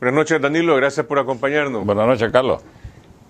Buenas noches, Danilo. Gracias por acompañarnos. Buenas noches, Carlos.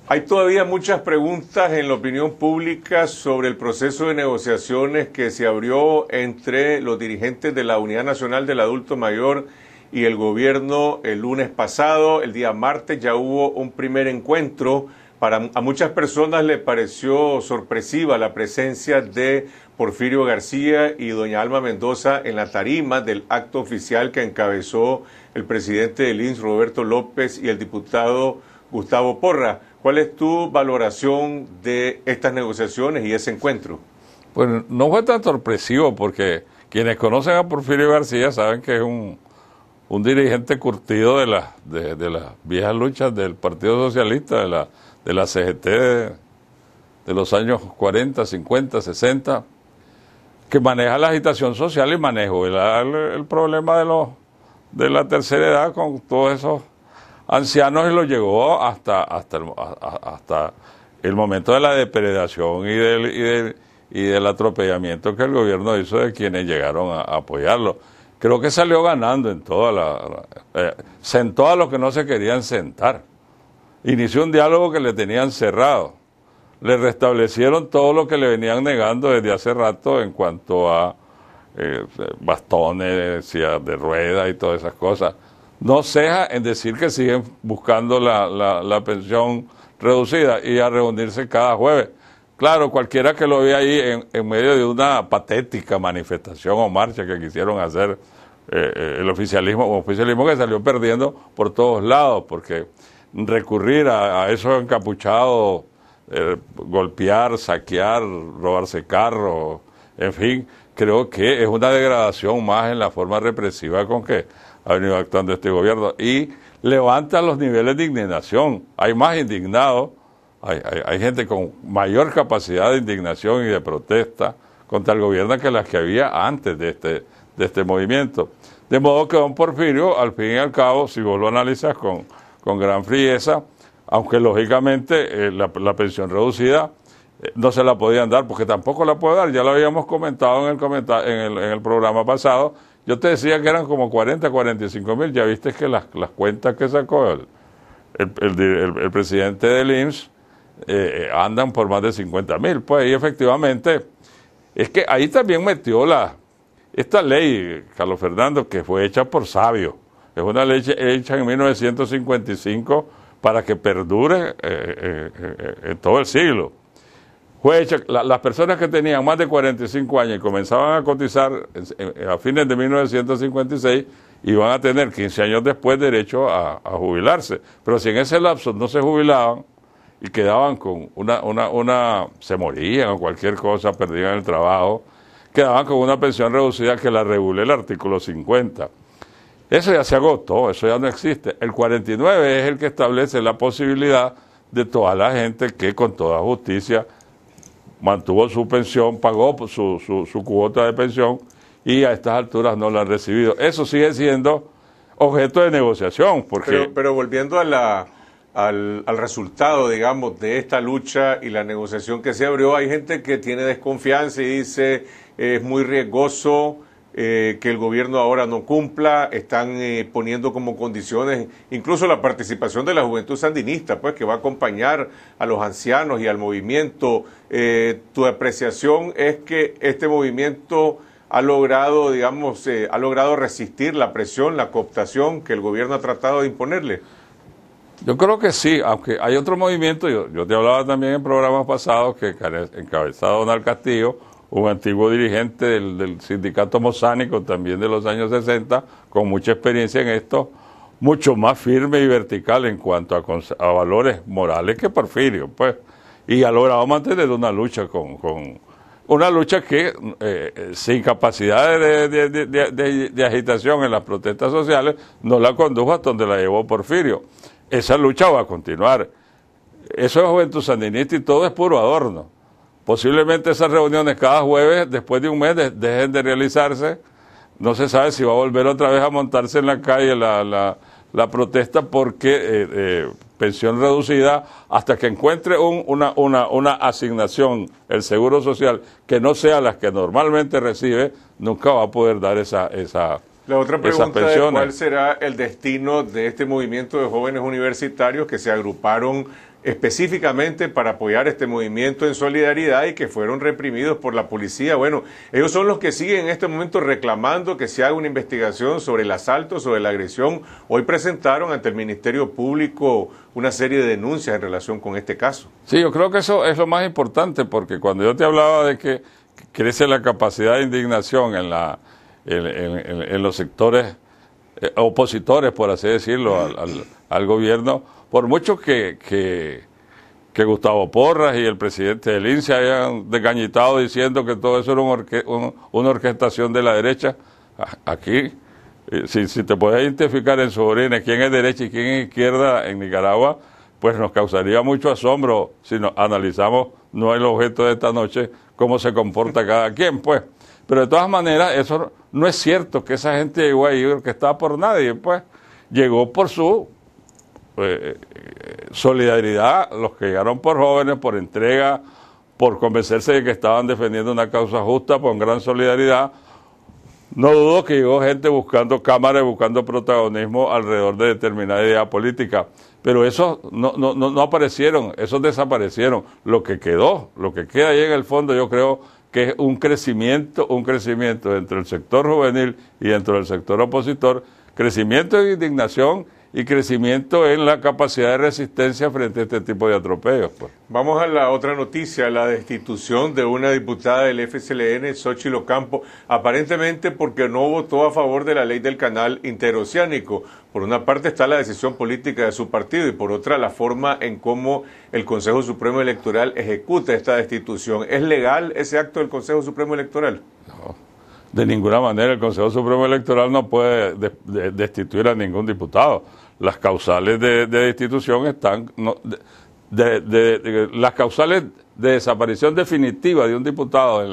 Hay todavía muchas preguntas en la opinión pública sobre el proceso de negociaciones que se abrió entre los dirigentes de la Unidad Nacional del Adulto Mayor y el gobierno el lunes pasado. El día martes ya hubo un primer encuentro. Para, a muchas personas le pareció sorpresiva la presencia de Porfirio García y doña Alma Mendoza en la tarima del acto oficial que encabezó el presidente del INS, Roberto López, y el diputado Gustavo Porra. ¿Cuál es tu valoración de estas negociaciones y ese encuentro? Pues no fue tan sorpresivo porque quienes conocen a Porfirio García saben que es un, dirigente curtido de, la, de, las viejas luchas del Partido Socialista, de la, de la CGT de, de los años 40, 50, 60 que maneja la agitación social y manejo el, problema de, los, de la tercera edad con todos esos ancianos y lo llegó hasta, hasta, el, hasta el momento de la depredación y del, y, del, y del atropellamiento que el gobierno hizo de quienes llegaron a, apoyarlo. Creo que salió ganando en toda la... Eh, sentó a los que no se querían sentar. Inició un diálogo que le tenían cerrado le restablecieron todo lo que le venían negando desde hace rato en cuanto a eh, bastones, de rueda y todas esas cosas. No ceja en decir que siguen buscando la, la, la pensión reducida y a reunirse cada jueves. Claro, cualquiera que lo vea ahí en, medio de una patética manifestación o marcha que quisieron hacer eh, eh, el oficialismo, oficialismo que salió perdiendo por todos lados, porque recurrir a esos encapuchados eh, golpear, saquear, robarse carro, en fin, creo que es una degradación más en la forma represiva con que ha venido actuando este gobierno y levanta los niveles de indignación. Hay más indignados, hay, hay, gente con mayor capacidad de indignación y de protesta contra el gobierno que las que había antes de este, de este movimiento. De modo que don Porfirio, al fin y al cabo, si vos lo analizas con, con gran frieza, aunque lógicamente eh, la, pensión reducida eh, no se la podían dar porque tampoco la puede dar, ya lo habíamos comentado en el, en el, programa pasado, yo te decía que eran como 40, 45 mil, ya viste que las, cuentas que sacó el, presidente del IMSS eh, andan por más de 50 mil, pues y efectivamente es que ahí también metió la, esta ley, Carlos Fernando, que fue hecha por sabio, es una ley hecha en 1955 para que perdure en eh, eh, eh, todo el siglo. Fue las personas que tenían más de 45 años y comenzaban a cotizar a fines de 1956 iban a tener 15 años después derecho a, jubilarse. Pero si en ese lapso no se jubilaban, y quedaban con una, una, una, se morían o cualquier cosa, perdían el trabajo, quedaban con una pensión reducida que la regule el artículo 50. Eso ya se agotó, eso ya no existe. El 49 es el que establece la posibilidad de toda la gente que con toda justicia mantuvo su pensión, pagó su, su, cuota de pensión y a estas alturas no la han recibido. Eso sigue siendo objeto de negociación. Porque... Pero, volviendo a la, al, al, resultado, digamos, de esta lucha y la negociación que se abrió, hay gente que tiene desconfianza y dice es muy riesgoso eh, que el gobierno ahora no cumpla, están eh, poniendo como condiciones incluso la participación de la juventud sandinista, pues que va a acompañar a los ancianos y al movimiento. Eh, tu apreciación es que este movimiento ha logrado, digamos, ha logrado resistir la presión, la cooptación que el gobierno ha tratado de imponerle. Yo creo que sí, aunque hay otro movimiento, yo, te hablaba también en programas pasados que encabezado Donald Castillo, un antiguo dirigente del, sindicato mozánico, también de los años 60, con mucha experiencia en esto, mucho más firme y vertical en cuanto a, valores morales que Porfirio, pues. Y ha logrado mantener una lucha con, con una lucha que, eh, sin capacidad de, de, agitación en las protestas sociales, no la condujo hasta donde la llevó Porfirio. Esa lucha va a continuar. Eso es Juventud Sandinista y todo es puro adorno Posiblemente esas reuniones cada jueves, después de un mes, dejen de realizarse. No se sabe si va a volver otra vez a montarse en la calle la, la, protesta porque eh, eh, pensión reducida hasta que encuentre una, una, asignación, el Seguro Social, que no sea las que normalmente recibe, nunca va a poder dar esa... esa la otra pregunta es cuál será el destino de este movimiento de jóvenes universitarios que se agruparon específicamente para apoyar este movimiento en solidaridad y que fueron reprimidos por la policía. Bueno, ellos son los que siguen en este momento reclamando que se haga una investigación sobre el asalto, sobre la agresión. Hoy presentaron ante el Ministerio Público una serie de denuncias en relación con este caso. Sí, yo creo que eso es lo más importante porque cuando yo te hablaba de que crece la capacidad de indignación en, la, en, los sectores eh, opositores, por así decirlo, al gobierno, por mucho que, que, Gustavo Porras y el presidente del INSE hayan desgañitado diciendo que todo eso era una orquestación de la derecha, aquí, eh, si, te puedes identificar en su quién es derecha y quién es izquierda en Nicaragua, pues nos causaría mucho asombro si nos analizamos, no es el objeto de esta noche, cómo se comporta cada quien, pues. Pero de todas maneras, eso no es cierto que esa gente llegó ahí que estaba por nadie, pues. Llegó por su pues, eh, solidaridad, los que llegaron por jóvenes, por entrega, por convencerse de que estaban defendiendo una causa justa, pues, con gran solidaridad. No dudo que llegó gente buscando cámaras... buscando protagonismo alrededor de determinada idea política, pero esos no, aparecieron, esos desaparecieron. Lo que quedó, lo que queda ahí en el fondo, yo creo que es un crecimiento, un crecimiento entre el sector juvenil y dentro del sector opositor, crecimiento de indignación y crecimiento en la capacidad de resistencia frente a este tipo de atropellos. Pues. Vamos a la otra noticia, la destitución de una diputada del FSLN, Xochitl Ocampo, aparentemente porque no votó a favor de la ley del canal interoceánico. Por una parte está la decisión política de su partido y por otra la forma en cómo el Consejo Supremo Electoral ejecuta esta destitución. ¿Es legal ese acto del Consejo Supremo Electoral? No de ninguna manera el Consejo Supremo Electoral no puede destituir a ningún diputado. Las causales de, destitución están... las causales de desaparición definitiva de un diputado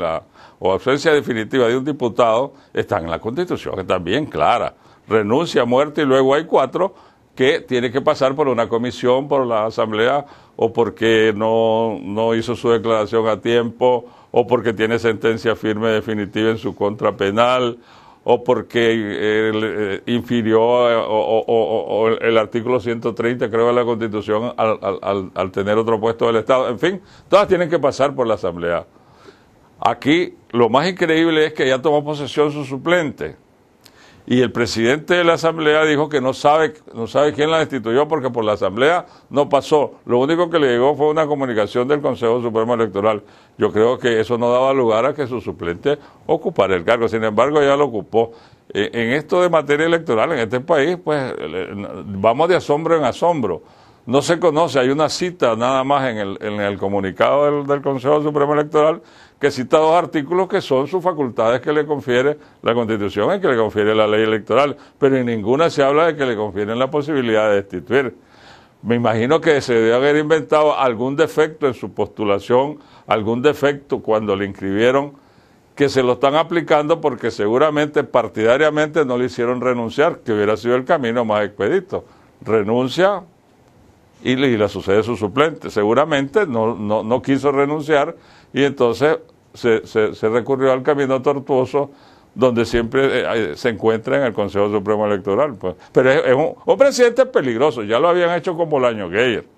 o ausencia definitiva de un diputado están en la Constitución, están bien claras. Renuncia, muerte y luego hay cuatro que tiene que pasar por una comisión, por la asamblea, o porque no hizo su declaración a tiempo, o porque tiene sentencia firme definitiva en su contra penal, o porque eh, eh, infirió eh, el artículo 130, creo, de la Constitución al tener otro puesto del Estado. En fin, todas tienen que pasar por la Asamblea. Aquí lo más increíble es que ya tomó posesión su suplente y el presidente de la asamblea dijo que no sabe, no sabe quién la destituyó porque por la asamblea no pasó. Lo único que le llegó fue una comunicación del Consejo Supremo Electoral. Yo creo que eso no daba lugar a que su suplente ocupara el cargo. Sin embargo, ya lo ocupó. E, en esto de materia electoral en este país, pues vamos de asombro en asombro. No se conoce, hay una cita nada más en el, comunicado del Consejo Supremo Electoral que cita dos artículos que son sus facultades que le confiere la Constitución y que le confiere la ley electoral, pero en ninguna se habla de que le confieren la posibilidad de destituir. Me imagino que se debe haber inventado algún defecto en su postulación, algún defecto cuando le inscribieron, que se lo están aplicando porque seguramente partidariamente no le hicieron renunciar, que hubiera sido el camino más expedito. Renuncia, y le, sucede su suplente. Seguramente no, no, no quiso renunciar y entonces se, recurrió al camino tortuoso donde siempre eh, se encuentra en el Consejo Supremo Electoral. Pues. Pero es, un, un, presidente peligroso, ya lo habían hecho con Bolaño Geyer.